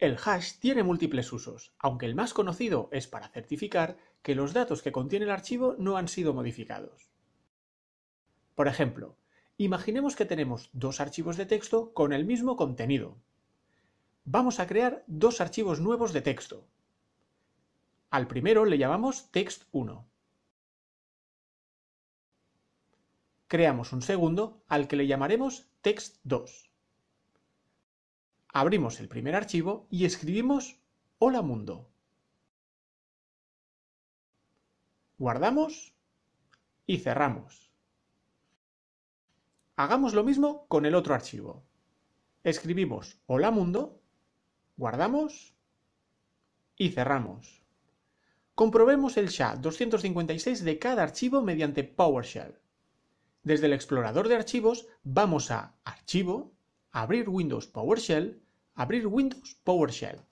El hash tiene múltiples usos, aunque el más conocido es para certificar que los datos que contiene el archivo no han sido modificados. Por ejemplo, imaginemos que tenemos dos archivos de texto con el mismo contenido. Vamos a crear dos archivos nuevos de texto. Al primero le llamamos text1. Creamos un segundo al que le llamaremos text2 abrimos el primer archivo y escribimos Hola Mundo. Guardamos y cerramos. Hagamos lo mismo con el otro archivo. Escribimos Hola Mundo, guardamos y cerramos. Comprobemos el SHA-256 de cada archivo mediante PowerShell. Desde el explorador de archivos vamos a Archivo, Abrir Windows PowerShell Abrir Windows PowerShell.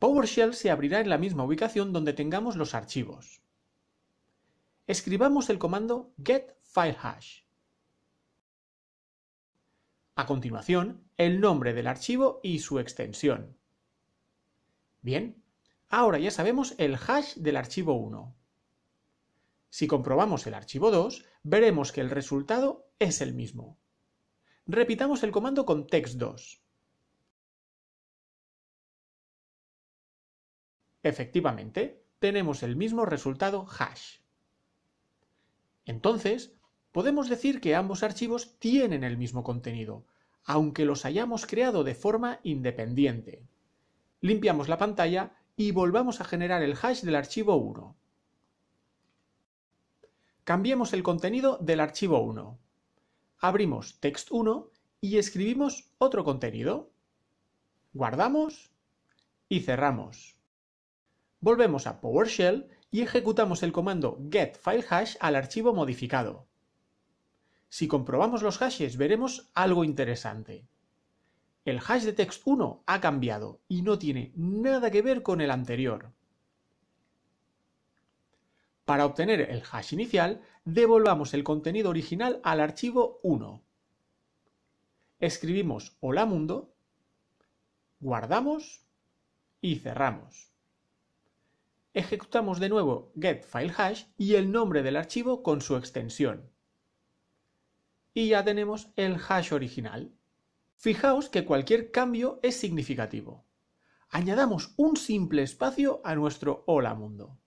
PowerShell se abrirá en la misma ubicación donde tengamos los archivos. Escribamos el comando get filehash. A continuación, el nombre del archivo y su extensión. Bien, ahora ya sabemos el hash del archivo 1. Si comprobamos el archivo 2, veremos que el resultado es el mismo. Repitamos el comando con text2. Efectivamente, tenemos el mismo resultado hash. Entonces, podemos decir que ambos archivos tienen el mismo contenido, aunque los hayamos creado de forma independiente. Limpiamos la pantalla y volvamos a generar el hash del archivo 1. Cambiemos el contenido del archivo 1. Abrimos text1 y escribimos otro contenido. Guardamos y cerramos volvemos a PowerShell y ejecutamos el comando getFileHash al archivo modificado. Si comprobamos los hashes veremos algo interesante. El hash de text1 ha cambiado y no tiene nada que ver con el anterior. Para obtener el hash inicial, devolvamos el contenido original al archivo 1. Escribimos hola mundo, guardamos y cerramos ejecutamos de nuevo getfilehash y el nombre del archivo con su extensión. Y ya tenemos el hash original. Fijaos que cualquier cambio es significativo. Añadamos un simple espacio a nuestro hola mundo.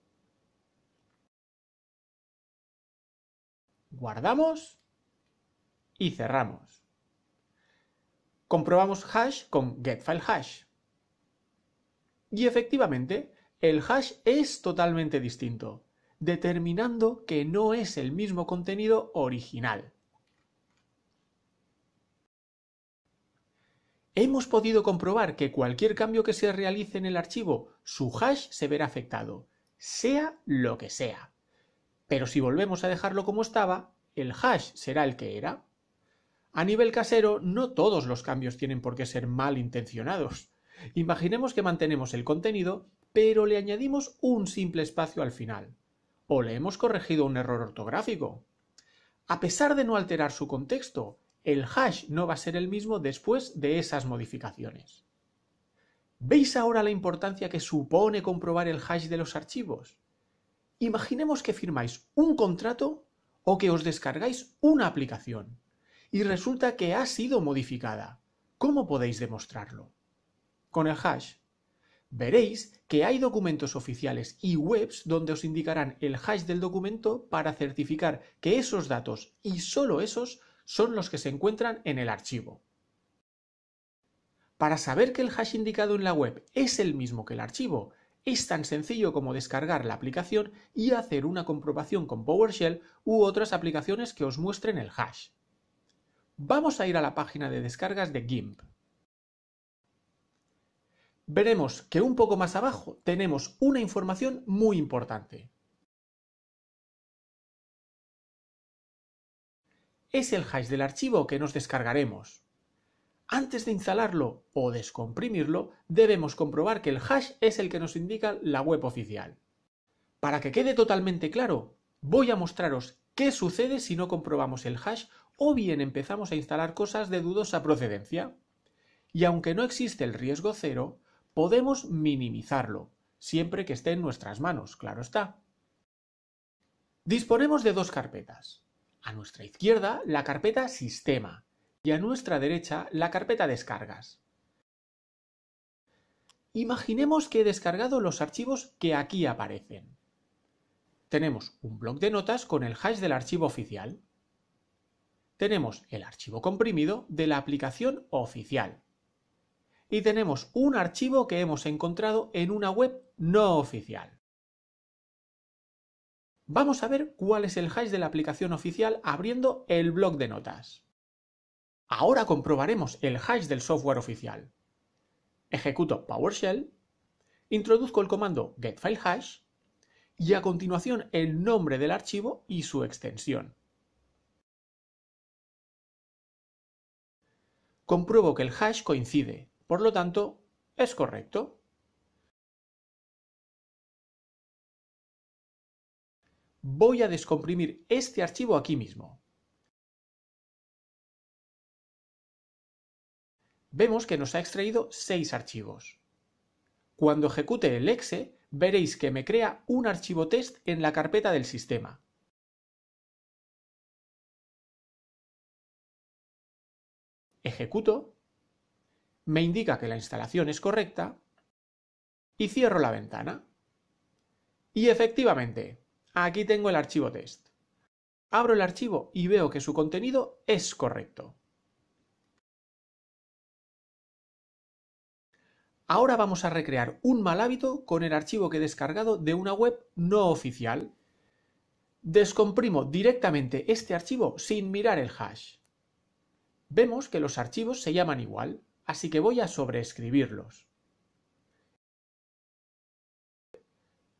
Guardamos y cerramos. Comprobamos hash con getFileHash. Y efectivamente, el hash es totalmente distinto, determinando que no es el mismo contenido original. Hemos podido comprobar que cualquier cambio que se realice en el archivo, su hash se verá afectado, sea lo que sea. Pero si volvemos a dejarlo como estaba, el hash será el que era. A nivel casero, no todos los cambios tienen por qué ser mal intencionados. Imaginemos que mantenemos el contenido, pero le añadimos un simple espacio al final, o le hemos corregido un error ortográfico. A pesar de no alterar su contexto, el hash no va a ser el mismo después de esas modificaciones. ¿Veis ahora la importancia que supone comprobar el hash de los archivos? Imaginemos que firmáis un contrato o que os descargáis una aplicación y resulta que ha sido modificada. ¿Cómo podéis demostrarlo? Con el hash veréis que hay documentos oficiales y webs donde os indicarán el hash del documento para certificar que esos datos y solo esos son los que se encuentran en el archivo. Para saber que el hash indicado en la web es el mismo que el archivo, es tan sencillo como descargar la aplicación y hacer una comprobación con PowerShell u otras aplicaciones que os muestren el hash. Vamos a ir a la página de descargas de GIMP veremos que un poco más abajo tenemos una información muy importante. Es el hash del archivo que nos descargaremos. Antes de instalarlo o descomprimirlo, debemos comprobar que el hash es el que nos indica la web oficial. Para que quede totalmente claro, voy a mostraros qué sucede si no comprobamos el hash o bien empezamos a instalar cosas de dudosa procedencia. Y aunque no existe el riesgo cero, podemos minimizarlo, siempre que esté en nuestras manos, claro está. Disponemos de dos carpetas. A nuestra izquierda, la carpeta Sistema y a nuestra derecha, la carpeta Descargas. Imaginemos que he descargado los archivos que aquí aparecen. Tenemos un bloc de notas con el hash del archivo oficial. Tenemos el archivo comprimido de la aplicación oficial y tenemos un archivo que hemos encontrado en una web no oficial. Vamos a ver cuál es el hash de la aplicación oficial abriendo el blog de notas. Ahora comprobaremos el hash del software oficial. Ejecuto PowerShell, introduzco el comando getFileHash y a continuación el nombre del archivo y su extensión. Compruebo que el hash coincide, por lo tanto, es correcto. Voy a descomprimir este archivo aquí mismo. Vemos que nos ha extraído 6 archivos. Cuando ejecute el exe, veréis que me crea un archivo test en la carpeta del sistema. Ejecuto me indica que la instalación es correcta y cierro la ventana. Y efectivamente, aquí tengo el archivo test. Abro el archivo y veo que su contenido es correcto. Ahora vamos a recrear un mal hábito con el archivo que he descargado de una web no oficial. Descomprimo directamente este archivo sin mirar el hash. Vemos que los archivos se llaman igual así que voy a sobreescribirlos.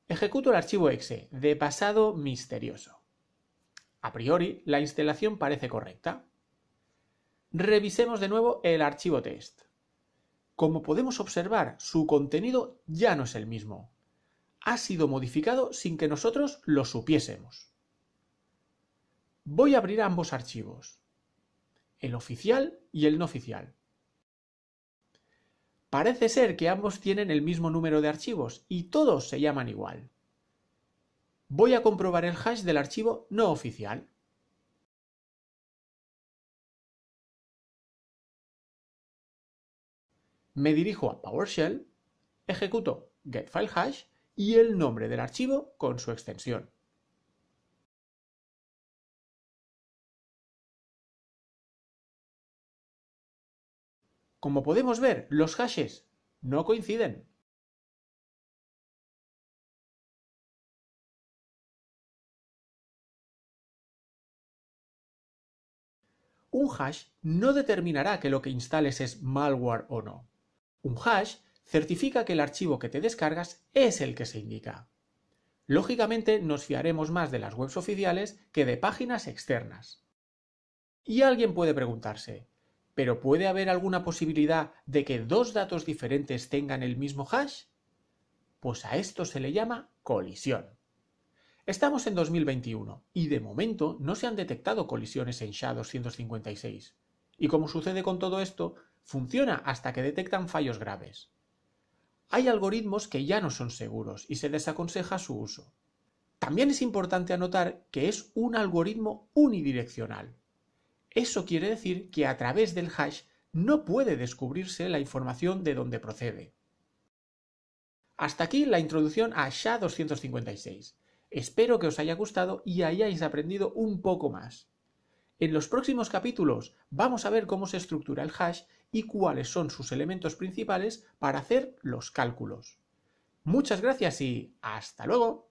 Ejecuto el archivo exe de pasado misterioso. A priori, la instalación parece correcta. Revisemos de nuevo el archivo test. Como podemos observar, su contenido ya no es el mismo. Ha sido modificado sin que nosotros lo supiésemos. Voy a abrir ambos archivos, el oficial y el no oficial. Parece ser que ambos tienen el mismo número de archivos y todos se llaman igual. Voy a comprobar el hash del archivo no oficial. Me dirijo a PowerShell, ejecuto getFileHash y el nombre del archivo con su extensión. Como podemos ver, los hashes no coinciden. Un hash no determinará que lo que instales es malware o no. Un hash certifica que el archivo que te descargas es el que se indica. Lógicamente nos fiaremos más de las webs oficiales que de páginas externas. Y alguien puede preguntarse, pero ¿puede haber alguna posibilidad de que dos datos diferentes tengan el mismo hash? Pues a esto se le llama colisión. Estamos en 2021 y de momento no se han detectado colisiones en SHA-256. Y como sucede con todo esto, funciona hasta que detectan fallos graves. Hay algoritmos que ya no son seguros y se les desaconseja su uso. También es importante anotar que es un algoritmo unidireccional, eso quiere decir que a través del hash no puede descubrirse la información de dónde procede. Hasta aquí la introducción a SHA-256. Espero que os haya gustado y hayáis aprendido un poco más. En los próximos capítulos vamos a ver cómo se estructura el hash y cuáles son sus elementos principales para hacer los cálculos. Muchas gracias y hasta luego.